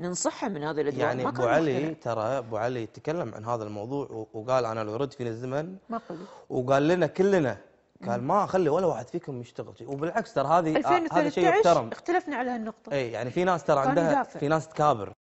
ننصحه من هذه الادوار يعني ابو علي ترى ابو علي تكلم عن هذا الموضوع وقال انا لو رد فينا الزمن ما قلت. وقال لنا كلنا قال ما اخلي ولا واحد فيكم يشتغل وبالعكس ترى هذه هذا شيء يحترم اختلفنا على هالنقطه اي يعني في ناس ترى عندها في ناس تكابر